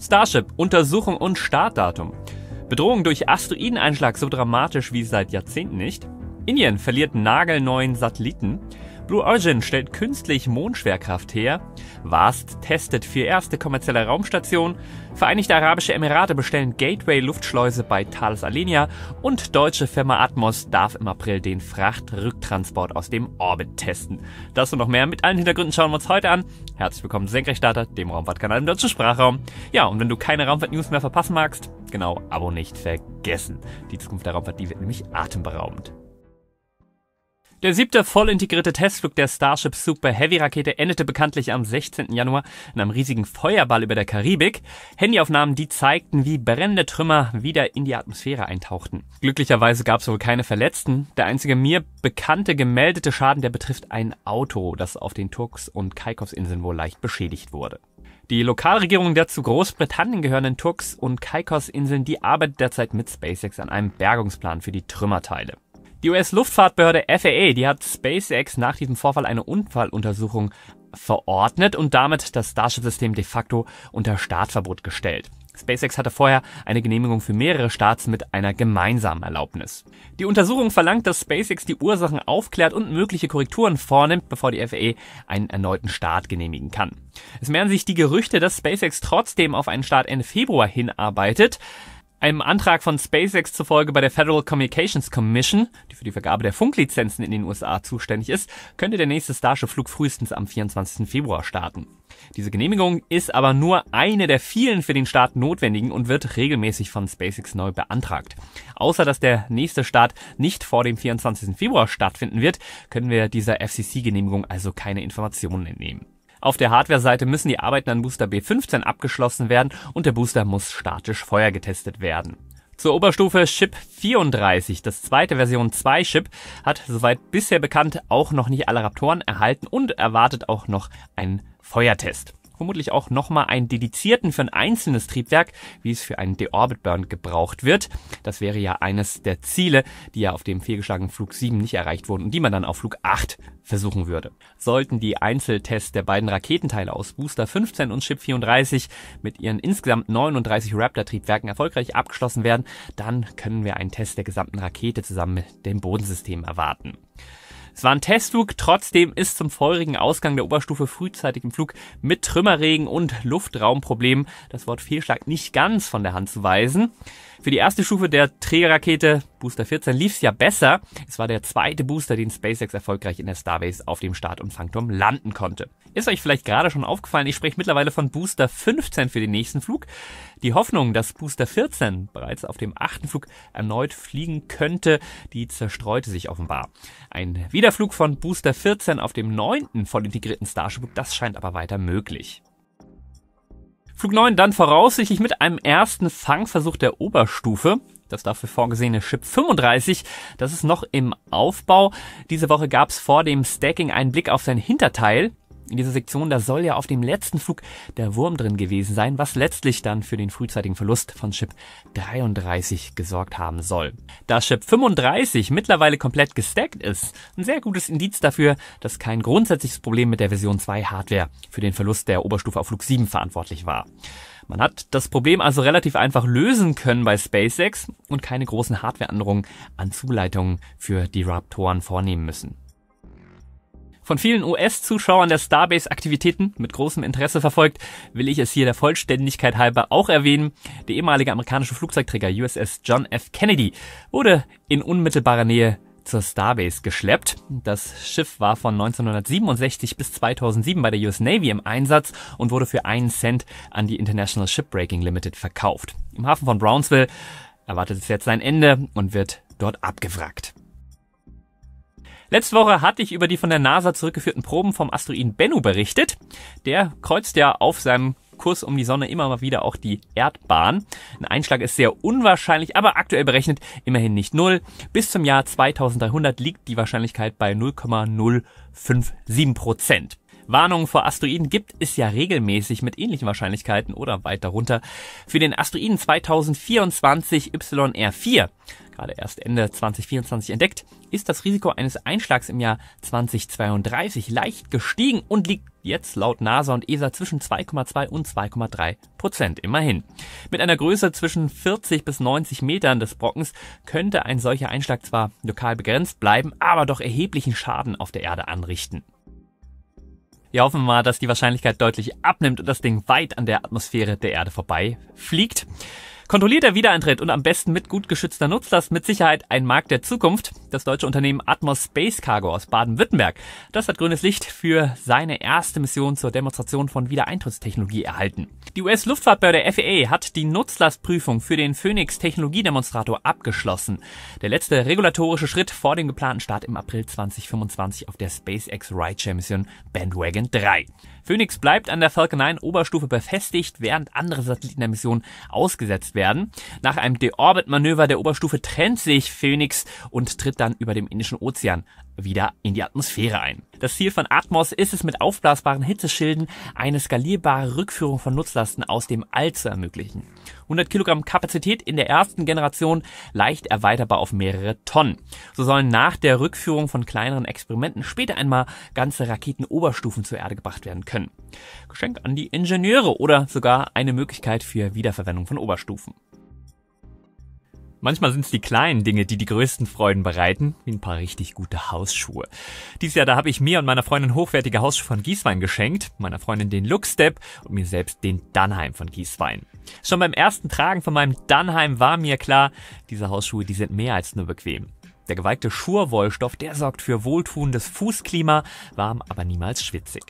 Starship, Untersuchung und Startdatum. Bedrohung durch Asteroideneinschlag so dramatisch wie seit Jahrzehnten nicht. Indien verliert nagelneuen Satelliten. Blue Origin stellt künstlich Mondschwerkraft her, VAST testet für erste kommerzielle Raumstation, Vereinigte Arabische Emirate bestellen Gateway-Luftschleuse bei Thales Alenia und deutsche Firma Atmos darf im April den Frachtrücktransport aus dem Orbit testen. Das und noch mehr mit allen Hintergründen schauen wir uns heute an. Herzlich willkommen Senkrechtstarter, dem Raumfahrtkanal im deutschen Sprachraum. Ja, und wenn du keine Raumfahrt-News mehr verpassen magst, genau, Abo nicht vergessen. Die Zukunft der Raumfahrt, die wird nämlich atemberaubend. Der siebte voll integrierte Testflug der Starship Super Heavy Rakete endete bekanntlich am 16. Januar in einem riesigen Feuerball über der Karibik. Handyaufnahmen, die zeigten, wie brennende Trümmer wieder in die Atmosphäre eintauchten. Glücklicherweise gab es wohl keine Verletzten. Der einzige mir bekannte gemeldete Schaden, der betrifft ein Auto, das auf den Turks- und kaikos inseln wohl leicht beschädigt wurde. Die Lokalregierung der zu Großbritannien gehörenden Turks- und kaikos inseln die arbeitet derzeit mit SpaceX an einem Bergungsplan für die Trümmerteile. Die US-Luftfahrtbehörde FAA, die hat SpaceX nach diesem Vorfall eine Unfalluntersuchung verordnet und damit das Starship-System de facto unter Startverbot gestellt. SpaceX hatte vorher eine Genehmigung für mehrere Starts mit einer gemeinsamen Erlaubnis. Die Untersuchung verlangt, dass SpaceX die Ursachen aufklärt und mögliche Korrekturen vornimmt, bevor die FAA einen erneuten Start genehmigen kann. Es mehren sich die Gerüchte, dass SpaceX trotzdem auf einen Start Ende Februar hinarbeitet. Einem Antrag von SpaceX zufolge bei der Federal Communications Commission, die für die Vergabe der Funklizenzen in den USA zuständig ist, könnte der nächste Starship-Flug frühestens am 24. Februar starten. Diese Genehmigung ist aber nur eine der vielen für den Start notwendigen und wird regelmäßig von SpaceX neu beantragt. Außer dass der nächste Start nicht vor dem 24. Februar stattfinden wird, können wir dieser FCC-Genehmigung also keine Informationen entnehmen. Auf der Hardware-Seite müssen die Arbeiten an Booster B15 abgeschlossen werden und der Booster muss statisch feuergetestet werden. Zur Oberstufe Chip 34, das zweite Version 2 Chip, hat soweit bisher bekannt auch noch nicht alle Raptoren erhalten und erwartet auch noch einen Feuertest vermutlich auch nochmal einen dedizierten für ein einzelnes Triebwerk, wie es für einen Deorbit-Burn gebraucht wird. Das wäre ja eines der Ziele, die ja auf dem fehlgeschlagenen Flug 7 nicht erreicht wurden und die man dann auf Flug 8 versuchen würde. Sollten die Einzeltests der beiden Raketenteile aus Booster 15 und Ship 34 mit ihren insgesamt 39 Raptor-Triebwerken erfolgreich abgeschlossen werden, dann können wir einen Test der gesamten Rakete zusammen mit dem Bodensystem erwarten. Es war ein Testflug, trotzdem ist zum feurigen Ausgang der Oberstufe frühzeitig im Flug mit Trümmerregen und Luftraumproblemen das Wort Fehlschlag nicht ganz von der Hand zu weisen. Für die erste Stufe der Trägerrakete Booster 14 lief es ja besser. Es war der zweite Booster, den SpaceX erfolgreich in der Starbase auf dem Start- und Fangturm landen konnte. Ist euch vielleicht gerade schon aufgefallen, ich spreche mittlerweile von Booster 15 für den nächsten Flug. Die Hoffnung, dass Booster 14 bereits auf dem achten Flug erneut fliegen könnte, die zerstreute sich offenbar. Ein Wiederflug von Booster 14 auf dem neunten voll integrierten Starship, das scheint aber weiter möglich. Flug 9 dann voraussichtlich mit einem ersten Fangversuch der Oberstufe. Das dafür vorgesehene Chip 35, das ist noch im Aufbau. Diese Woche gab es vor dem Stacking einen Blick auf sein Hinterteil in dieser Sektion, da soll ja auf dem letzten Flug der Wurm drin gewesen sein, was letztlich dann für den frühzeitigen Verlust von Chip 33 gesorgt haben soll. Da Chip 35 mittlerweile komplett gestackt ist, ein sehr gutes Indiz dafür, dass kein grundsätzliches Problem mit der Version 2 Hardware für den Verlust der Oberstufe auf Flug 7 verantwortlich war. Man hat das Problem also relativ einfach lösen können bei SpaceX und keine großen Hardwareänderungen an Zuleitungen für die Raptoren vornehmen müssen. Von vielen US-Zuschauern der Starbase-Aktivitäten mit großem Interesse verfolgt, will ich es hier der Vollständigkeit halber auch erwähnen. Der ehemalige amerikanische Flugzeugträger USS John F. Kennedy wurde in unmittelbarer Nähe zur Starbase geschleppt. Das Schiff war von 1967 bis 2007 bei der US Navy im Einsatz und wurde für einen Cent an die International Shipbreaking Limited verkauft. Im Hafen von Brownsville erwartet es jetzt sein Ende und wird dort abgewrackt. Letzte Woche hatte ich über die von der NASA zurückgeführten Proben vom Asteroiden Bennu berichtet. Der kreuzt ja auf seinem Kurs um die Sonne immer mal wieder auch die Erdbahn. Ein Einschlag ist sehr unwahrscheinlich, aber aktuell berechnet immerhin nicht null. Bis zum Jahr 2300 liegt die Wahrscheinlichkeit bei 0,057 Prozent. Warnungen vor Asteroiden gibt es ja regelmäßig mit ähnlichen Wahrscheinlichkeiten oder weit darunter. Für den Asteroiden 2024 YR4 gerade erst Ende 2024 entdeckt, ist das Risiko eines Einschlags im Jahr 2032 leicht gestiegen und liegt jetzt laut NASA und ESA zwischen 2,2 und 2,3 Prozent immerhin. Mit einer Größe zwischen 40 bis 90 Metern des Brockens könnte ein solcher Einschlag zwar lokal begrenzt bleiben, aber doch erheblichen Schaden auf der Erde anrichten. Wir hoffen mal, dass die Wahrscheinlichkeit deutlich abnimmt und das Ding weit an der Atmosphäre der Erde vorbei fliegt. Kontrollierter Wiedereintritt und am besten mit gut geschützter Nutzlast mit Sicherheit ein Markt der Zukunft. Das deutsche Unternehmen Atmos Space Cargo aus Baden-Württemberg. Das hat grünes Licht für seine erste Mission zur Demonstration von Wiedereintrittstechnologie erhalten. Die US-Luftfahrtbehörde FAA hat die Nutzlastprüfung für den Phoenix Technologiedemonstrator abgeschlossen. Der letzte regulatorische Schritt vor dem geplanten Start im April 2025 auf der SpaceX Rideshare Mission Bandwagon 3. Phoenix bleibt an der Falcon 9 Oberstufe befestigt, während andere Satelliten der Mission ausgesetzt werden. Nach einem Deorbit-Manöver der Oberstufe trennt sich Phoenix und tritt dann über dem Indischen Ozean wieder in die Atmosphäre ein. Das Ziel von Atmos ist es, mit aufblasbaren Hitzeschilden eine skalierbare Rückführung von Nutzlasten aus dem All zu ermöglichen. 100 Kilogramm Kapazität in der ersten Generation, leicht erweiterbar auf mehrere Tonnen. So sollen nach der Rückführung von kleineren Experimenten später einmal ganze Raketenoberstufen zur Erde gebracht werden können. Geschenk an die Ingenieure oder sogar eine Möglichkeit für Wiederverwendung von Oberstufen. Manchmal sind es die kleinen Dinge, die die größten Freuden bereiten, wie ein paar richtig gute Hausschuhe. Dieses Jahr, da habe ich mir und meiner Freundin hochwertige Hausschuhe von Gieswein geschenkt, meiner Freundin den Lookstep und mir selbst den Dannheim von Gieswein. Schon beim ersten Tragen von meinem Dannheim war mir klar, diese Hausschuhe, die sind mehr als nur bequem. Der geweigte Schurwollstoff, der sorgt für wohltuendes Fußklima, warm aber niemals schwitzig.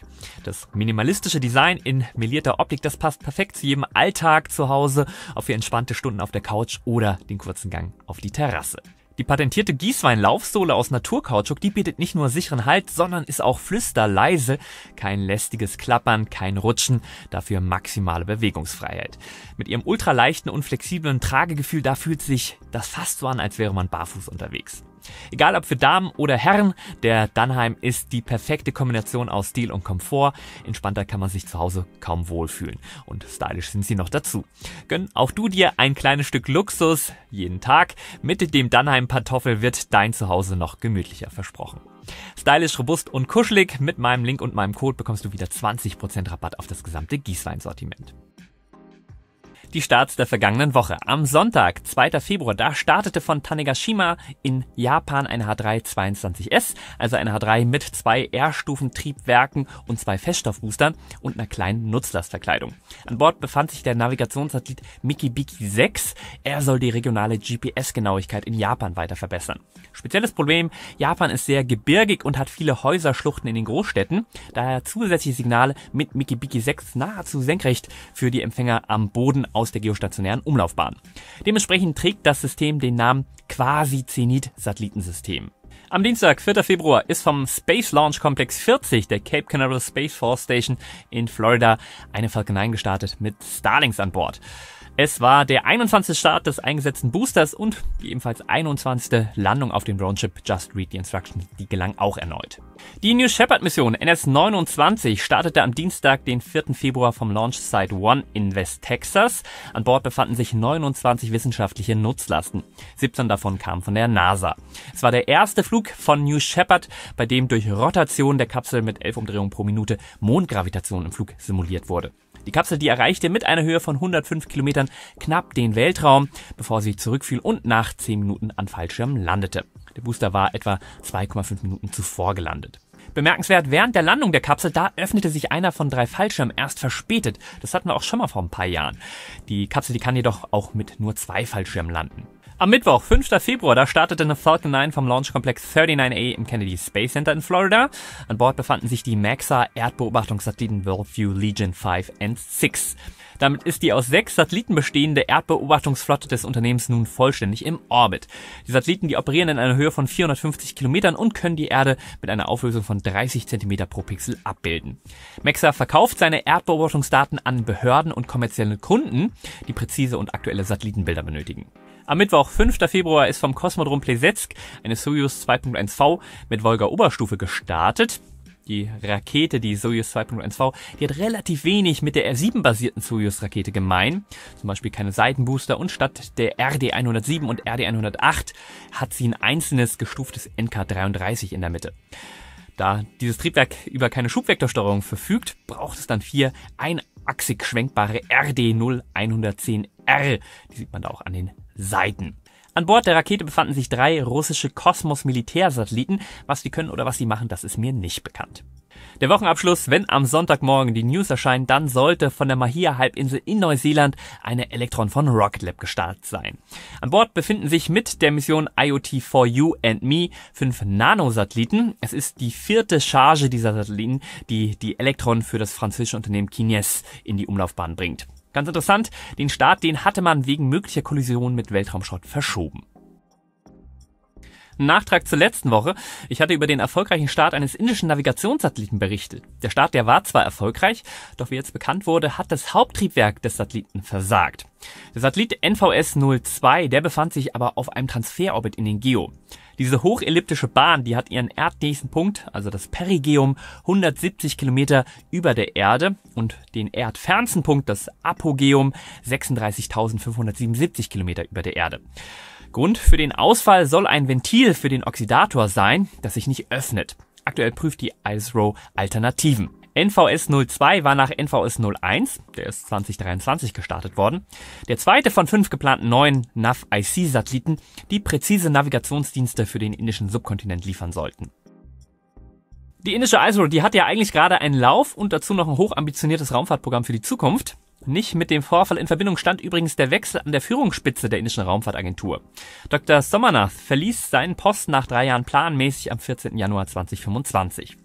Das minimalistische Design in melierter Optik, das passt perfekt zu jedem Alltag zu Hause, auf für entspannte Stunden auf der Couch oder den kurzen Gang auf die Terrasse. Die patentierte Gießwein-Laufsohle aus Naturkautschuk, die bietet nicht nur sicheren Halt, sondern ist auch flüsterleise. Kein lästiges Klappern, kein Rutschen, dafür maximale Bewegungsfreiheit. Mit ihrem ultraleichten und flexiblen Tragegefühl, da fühlt sich das fast so an, als wäre man barfuß unterwegs. Egal ob für Damen oder Herren, der Dunheim ist die perfekte Kombination aus Stil und Komfort. Entspannter kann man sich zu Hause kaum wohlfühlen. Und stylisch sind sie noch dazu. Gönn auch du dir ein kleines Stück Luxus jeden Tag. Mit dem Dunheim Pantoffel wird dein Zuhause noch gemütlicher versprochen. Stylisch, robust und kuschelig. Mit meinem Link und meinem Code bekommst du wieder 20% Rabatt auf das gesamte Gießweinsortiment. sortiment die Starts der vergangenen Woche. Am Sonntag, 2. Februar, da startete von Tanegashima in Japan eine H3 22S, also eine H3 mit zwei R-Stufen-Triebwerken und zwei Feststoffboostern und einer kleinen Nutzlastverkleidung. An Bord befand sich der Navigationssatellit Mikibiki 6. Er soll die regionale GPS-Genauigkeit in Japan weiter verbessern. Spezielles Problem, Japan ist sehr gebirgig und hat viele Häuserschluchten in den Großstädten, daher zusätzliche Signale mit Mikibiki 6 nahezu senkrecht für die Empfänger am Boden aus aus der geostationären Umlaufbahn. Dementsprechend trägt das System den Namen Quasi-Zenit-Satellitensystem. Am Dienstag, 4. Februar, ist vom Space Launch Complex 40 der Cape Canaveral Space Force Station in Florida eine Falcon 9 gestartet mit Starlings an Bord. Es war der 21. Start des eingesetzten Boosters und die ebenfalls 21. Landung auf dem Roundship Just Read the Instructions, die gelang auch erneut. Die New Shepard Mission NS-29 startete am Dienstag, den 4. Februar vom Launch Site 1 in West Texas. An Bord befanden sich 29 wissenschaftliche Nutzlasten. 17 davon kamen von der NASA. Es war der erste Flug von New Shepard, bei dem durch Rotation der Kapsel mit 11 Umdrehungen pro Minute Mondgravitation im Flug simuliert wurde. Die Kapsel, die erreichte mit einer Höhe von 105 Kilometern knapp den Weltraum, bevor sie zurückfiel und nach 10 Minuten an Fallschirmen landete. Der Booster war etwa 2,5 Minuten zuvor gelandet. Bemerkenswert, während der Landung der Kapsel, da öffnete sich einer von drei Fallschirmen erst verspätet. Das hatten wir auch schon mal vor ein paar Jahren. Die Kapsel, die kann jedoch auch mit nur zwei Fallschirmen landen. Am Mittwoch, 5. Februar, da startete eine Falcon 9 vom Launchkomplex 39A im Kennedy Space Center in Florida. An Bord befanden sich die MEXA-Erdbeobachtungssatelliten Worldview Legion 5 and 6. Damit ist die aus sechs Satelliten bestehende Erdbeobachtungsflotte des Unternehmens nun vollständig im Orbit. Die Satelliten, die operieren in einer Höhe von 450 Kilometern und können die Erde mit einer Auflösung von 30 Zentimeter pro Pixel abbilden. MEXA verkauft seine Erdbeobachtungsdaten an Behörden und kommerzielle Kunden, die präzise und aktuelle Satellitenbilder benötigen. Am Mittwoch, 5. Februar, ist vom Kosmodrom Plesetsk eine Soyuz 2.1V mit Volga Oberstufe gestartet. Die Rakete, die Soyuz 2.1V, die hat relativ wenig mit der R7-basierten Soyuz-Rakete gemein. Zum Beispiel keine Seitenbooster und statt der RD-107 und RD-108 hat sie ein einzelnes gestuftes NK-33 in der Mitte. Da dieses Triebwerk über keine Schubvektorsteuerung verfügt, braucht es dann vier einachsig schwenkbare RD0110R. Die sieht man da auch an den Seiten. An Bord der Rakete befanden sich drei russische Kosmos-Militärsatelliten. Was die können oder was sie machen, das ist mir nicht bekannt. Der Wochenabschluss, wenn am Sonntagmorgen die News erscheinen, dann sollte von der Mahia-Halbinsel in Neuseeland eine Elektron von Rocket Lab gestartet sein. An Bord befinden sich mit der Mission IoT4U and Me fünf Nanosatelliten. Es ist die vierte Charge dieser Satelliten, die die Elektron für das französische Unternehmen Kines in die Umlaufbahn bringt. Ganz interessant, den Start, den hatte man wegen möglicher Kollisionen mit Weltraumschrott verschoben. Nachtrag zur letzten Woche. Ich hatte über den erfolgreichen Start eines indischen Navigationssatelliten berichtet. Der Start, der war zwar erfolgreich, doch wie jetzt bekannt wurde, hat das Haupttriebwerk des Satelliten versagt. Der Satellit NVS-02, der befand sich aber auf einem Transferorbit in den Geo. Diese hochelliptische Bahn, die hat ihren erdnächsten Punkt, also das Perigeum, 170 Kilometer über der Erde und den erdfernsten Punkt, das Apogeum, 36.577 Kilometer über der Erde. Grund für den Ausfall soll ein Ventil für den Oxidator sein, das sich nicht öffnet. Aktuell prüft die ISRO Alternativen. NVS 02 war nach NVS 01, der ist 2023 gestartet worden, der zweite von fünf geplanten neuen NAV-IC-Satelliten, die präzise Navigationsdienste für den indischen Subkontinent liefern sollten. Die indische ISRO, die hat ja eigentlich gerade einen Lauf und dazu noch ein hochambitioniertes Raumfahrtprogramm für die Zukunft. Nicht mit dem Vorfall in Verbindung stand übrigens der Wechsel an der Führungsspitze der indischen Raumfahrtagentur. Dr. Sommernath verließ seinen Posten nach drei Jahren planmäßig am 14. Januar 2025.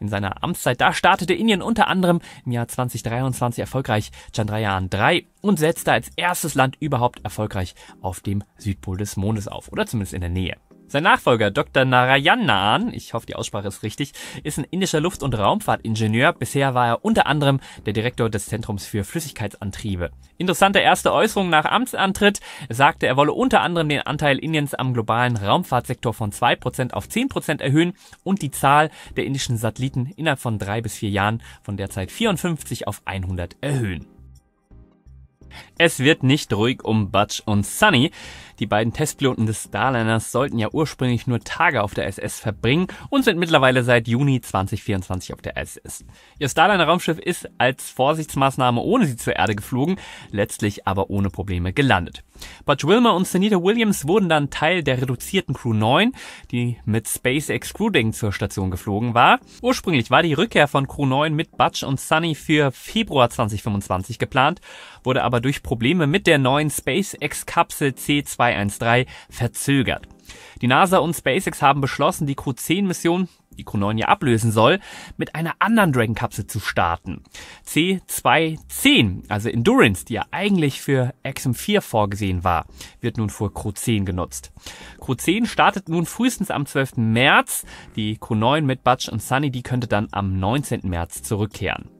In seiner Amtszeit da startete Indien unter anderem im Jahr 2023 erfolgreich Chandrayaan 3 und setzte als erstes Land überhaupt erfolgreich auf dem Südpol des Mondes auf, oder zumindest in der Nähe. Sein Nachfolger Dr. Narayan Naan, ich hoffe die Aussprache ist richtig, ist ein indischer Luft- und Raumfahrtingenieur. Bisher war er unter anderem der Direktor des Zentrums für Flüssigkeitsantriebe. Interessante erste Äußerung nach Amtsantritt. Er sagte, er wolle unter anderem den Anteil Indiens am globalen Raumfahrtsektor von 2% auf 10% erhöhen und die Zahl der indischen Satelliten innerhalb von drei bis vier Jahren von derzeit 54 auf 100 erhöhen. Es wird nicht ruhig um Butch und Sunny. Die beiden Testpiloten des Starliners sollten ja ursprünglich nur Tage auf der SS verbringen und sind mittlerweile seit Juni 2024 auf der SS. Ihr Starliner-Raumschiff ist als Vorsichtsmaßnahme ohne sie zur Erde geflogen, letztlich aber ohne Probleme gelandet. Butch Wilmer und Senita Williams wurden dann Teil der reduzierten Crew 9, die mit SpaceX Crewding zur Station geflogen war. Ursprünglich war die Rückkehr von Crew 9 mit Butch und Sunny für Februar 2025 geplant, wurde aber durch Probleme mit der neuen SpaceX-Kapsel C213 verzögert. Die NASA und SpaceX haben beschlossen, die Crew 10-Mission Ico 9 ja ablösen soll, mit einer anderen Dragon-Kapsel zu starten. C210, also Endurance, die ja eigentlich für XM4 vorgesehen war, wird nun für Crew 10 genutzt. Crew 10 startet nun frühestens am 12. März. Die Crew 9 mit Butch und Sunny, die könnte dann am 19. März zurückkehren.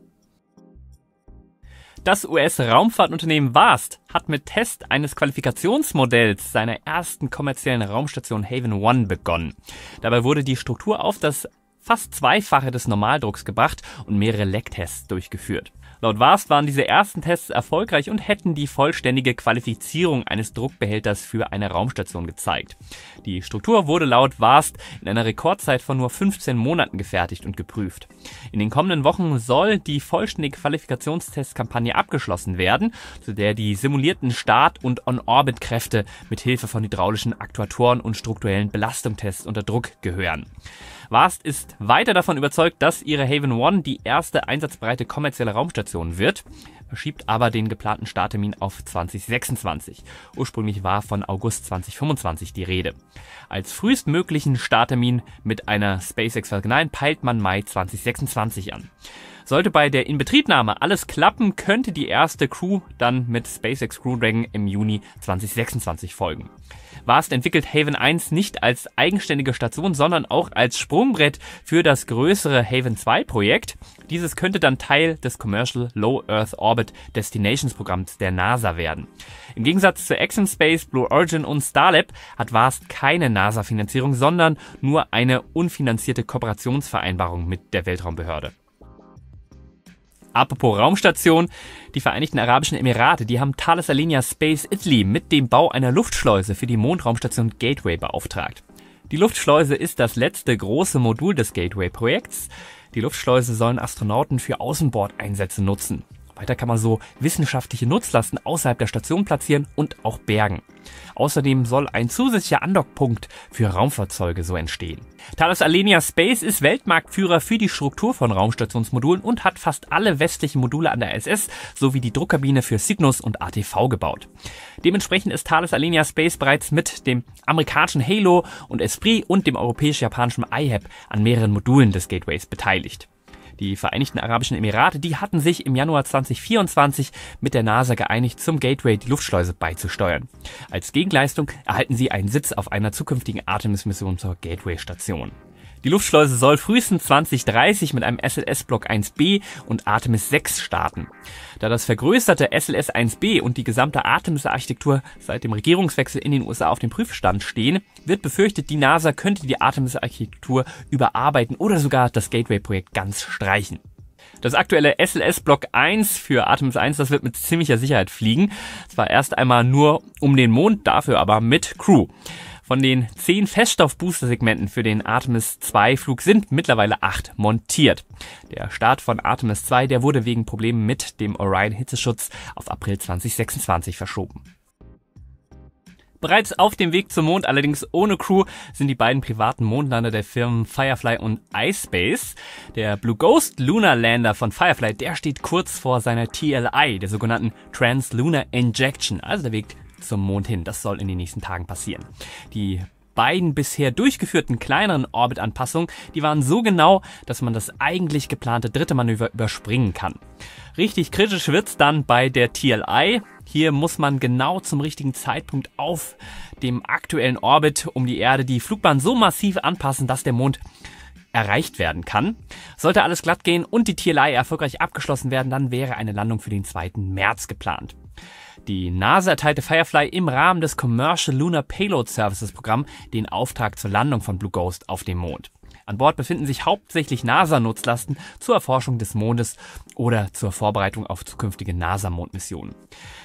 Das US-Raumfahrtunternehmen VAST hat mit Test eines Qualifikationsmodells seiner ersten kommerziellen Raumstation Haven One begonnen. Dabei wurde die Struktur auf das fast zweifache des Normaldrucks gebracht und mehrere Lecktests durchgeführt. Laut Warst waren diese ersten Tests erfolgreich und hätten die vollständige Qualifizierung eines Druckbehälters für eine Raumstation gezeigt. Die Struktur wurde laut Warst in einer Rekordzeit von nur 15 Monaten gefertigt und geprüft. In den kommenden Wochen soll die vollständige Qualifikationstestkampagne abgeschlossen werden, zu der die simulierten Start- und On-Orbit-Kräfte mit Hilfe von hydraulischen Aktuatoren und strukturellen Belastungstests unter Druck gehören. Warst ist weiter davon überzeugt, dass ihre Haven One die erste einsatzbereite kommerzielle Raumstation wird, verschiebt aber den geplanten Starttermin auf 2026. Ursprünglich war von August 2025 die Rede. Als frühestmöglichen Starttermin mit einer SpaceX Falcon 9 peilt man Mai 2026 an. Sollte bei der Inbetriebnahme alles klappen, könnte die erste Crew dann mit SpaceX Crew Dragon im Juni 2026 folgen. Warst entwickelt Haven 1 nicht als eigenständige Station, sondern auch als Sprungbrett für das größere Haven 2 Projekt. Dieses könnte dann Teil des Commercial Low Earth Orbit Destinations Programms der NASA werden. Im Gegensatz zu Space, Blue Origin und Starlab hat Vast keine NASA-Finanzierung, sondern nur eine unfinanzierte Kooperationsvereinbarung mit der Weltraumbehörde. Apropos Raumstation, die Vereinigten Arabischen Emirate, die haben Thales Alenia Space Italy mit dem Bau einer Luftschleuse für die Mondraumstation Gateway beauftragt. Die Luftschleuse ist das letzte große Modul des Gateway-Projekts. Die Luftschleuse sollen Astronauten für Außenbordeinsätze nutzen. Weiter kann man so wissenschaftliche Nutzlasten außerhalb der Station platzieren und auch bergen. Außerdem soll ein zusätzlicher Andockpunkt für Raumfahrzeuge so entstehen. Thales Alenia Space ist Weltmarktführer für die Struktur von Raumstationsmodulen und hat fast alle westlichen Module an der SS sowie die Druckkabine für Cygnus und ATV gebaut. Dementsprechend ist Thales Alenia Space bereits mit dem amerikanischen Halo und Esprit und dem europäisch-japanischen IHAB an mehreren Modulen des Gateways beteiligt. Die Vereinigten Arabischen Emirate, die hatten sich im Januar 2024 mit der NASA geeinigt, zum Gateway die Luftschleuse beizusteuern. Als Gegenleistung erhalten sie einen Sitz auf einer zukünftigen Artemis-Mission zur Gateway-Station. Die Luftschleuse soll frühestens 2030 mit einem SLS Block 1b und Artemis 6 starten. Da das vergrößerte SLS 1b und die gesamte Artemis-Architektur seit dem Regierungswechsel in den USA auf dem Prüfstand stehen, wird befürchtet, die NASA könnte die Artemis-Architektur überarbeiten oder sogar das Gateway-Projekt ganz streichen. Das aktuelle SLS Block 1 für Artemis 1, das wird mit ziemlicher Sicherheit fliegen. Zwar erst einmal nur um den Mond, dafür aber mit Crew. Von den zehn Feststoff-Booster-Segmenten für den Artemis 2-Flug sind mittlerweile acht montiert. Der Start von Artemis 2, der wurde wegen Problemen mit dem Orion-Hitzeschutz auf April 2026 verschoben. Bereits auf dem Weg zum Mond, allerdings ohne Crew, sind die beiden privaten Mondlander der Firmen Firefly und iSpace. Der Blue Ghost Lunar Lander von Firefly, der steht kurz vor seiner TLI, der sogenannten Translunar Injection, also der Weg zum Mond hin. Das soll in den nächsten Tagen passieren. Die beiden bisher durchgeführten kleineren Orbitanpassungen, die waren so genau, dass man das eigentlich geplante dritte Manöver überspringen kann. Richtig kritisch wird's dann bei der TLI. Hier muss man genau zum richtigen Zeitpunkt auf dem aktuellen Orbit um die Erde die Flugbahn so massiv anpassen, dass der Mond erreicht werden kann. Sollte alles glatt gehen und die TLI erfolgreich abgeschlossen werden, dann wäre eine Landung für den 2. März geplant. Die NASA erteilte Firefly im Rahmen des Commercial Lunar Payload Services Programm den Auftrag zur Landung von Blue Ghost auf dem Mond. An Bord befinden sich hauptsächlich NASA-Nutzlasten zur Erforschung des Mondes oder zur Vorbereitung auf zukünftige NASA-Mondmissionen.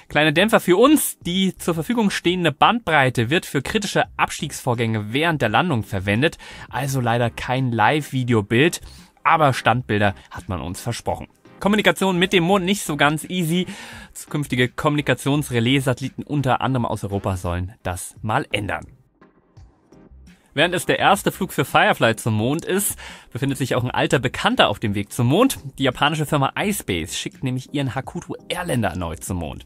Kleine Dämpfer für uns, die zur Verfügung stehende Bandbreite wird für kritische Abstiegsvorgänge während der Landung verwendet, also leider kein Live-Videobild, aber Standbilder hat man uns versprochen. Kommunikation mit dem Mond nicht so ganz easy. Zukünftige Kommunikationsrelais-Satelliten unter anderem aus Europa sollen das mal ändern. Während es der erste Flug für Firefly zum Mond ist, befindet sich auch ein alter Bekannter auf dem Weg zum Mond. Die japanische Firma iSpace schickt nämlich ihren Hakuto Airlander erneut zum Mond.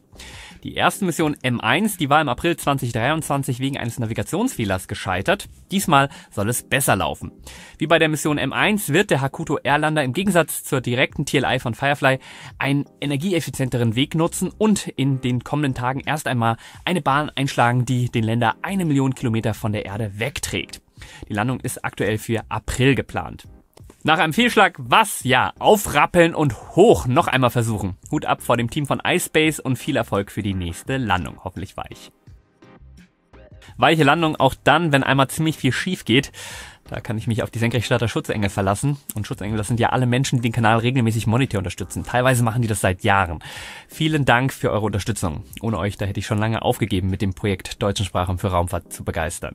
Die erste Mission M1, die war im April 2023 wegen eines Navigationsfehlers gescheitert. Diesmal soll es besser laufen. Wie bei der Mission M1 wird der Hakuto Airlander im Gegensatz zur direkten TLI von Firefly einen energieeffizienteren Weg nutzen und in den kommenden Tagen erst einmal eine Bahn einschlagen, die den Länder eine Million Kilometer von der Erde wegträgt. Die Landung ist aktuell für April geplant. Nach einem Fehlschlag, was ja, aufrappeln und hoch noch einmal versuchen. Hut ab vor dem Team von iSpace und viel Erfolg für die nächste Landung, hoffentlich weich. Weiche Landung auch dann, wenn einmal ziemlich viel schief geht. Da kann ich mich auf die Senkrechtstarter Schutzengel verlassen. Und Schutzengel, das sind ja alle Menschen, die den Kanal regelmäßig Monitor unterstützen. Teilweise machen die das seit Jahren. Vielen Dank für eure Unterstützung. Ohne euch, da hätte ich schon lange aufgegeben, mit dem Projekt Deutschen Sprachraum für Raumfahrt zu begeistern.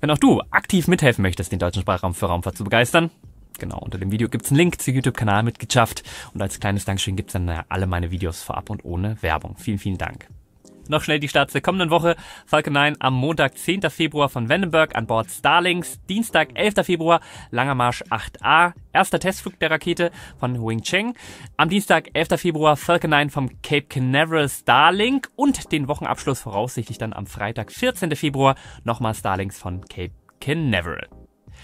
Wenn auch du aktiv mithelfen möchtest, den deutschen Sprachraum für Raumfahrt zu begeistern, Genau, unter dem Video gibt's einen Link zu YouTube-Kanal Mitgliedschaft und als kleines Dankeschön gibt's dann äh, alle meine Videos vorab und ohne Werbung. Vielen, vielen Dank. Noch schnell die Starts der kommenden Woche. Falcon 9 am Montag, 10. Februar von Vandenberg an Bord Starlings. Dienstag, 11. Februar, Langer Marsch 8a. Erster Testflug der Rakete von Wing Cheng. Am Dienstag, 11. Februar, Falcon 9 vom Cape Canaveral Starlink. Und den Wochenabschluss voraussichtlich dann am Freitag, 14. Februar, nochmal Starlings von Cape Canaveral.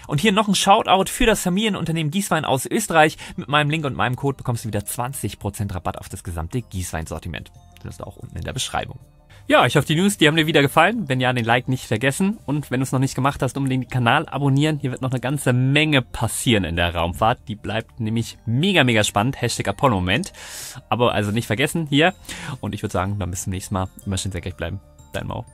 Und hier noch ein Shoutout für das Familienunternehmen Gießwein aus Österreich. Mit meinem Link und meinem Code bekommst du wieder 20% Rabatt auf das gesamte Gießwein-Sortiment. Das ist auch unten in der Beschreibung. Ja, ich hoffe, die News, die haben dir wieder gefallen. Wenn ja, den Like nicht vergessen. Und wenn du es noch nicht gemacht hast, unbedingt den Kanal abonnieren. Hier wird noch eine ganze Menge passieren in der Raumfahrt. Die bleibt nämlich mega, mega spannend. Hashtag Apollo-Moment. Aber also nicht vergessen hier. Und ich würde sagen, dann bis zum nächsten Mal. Immer schön sehr gleich bleiben. Dein Mau.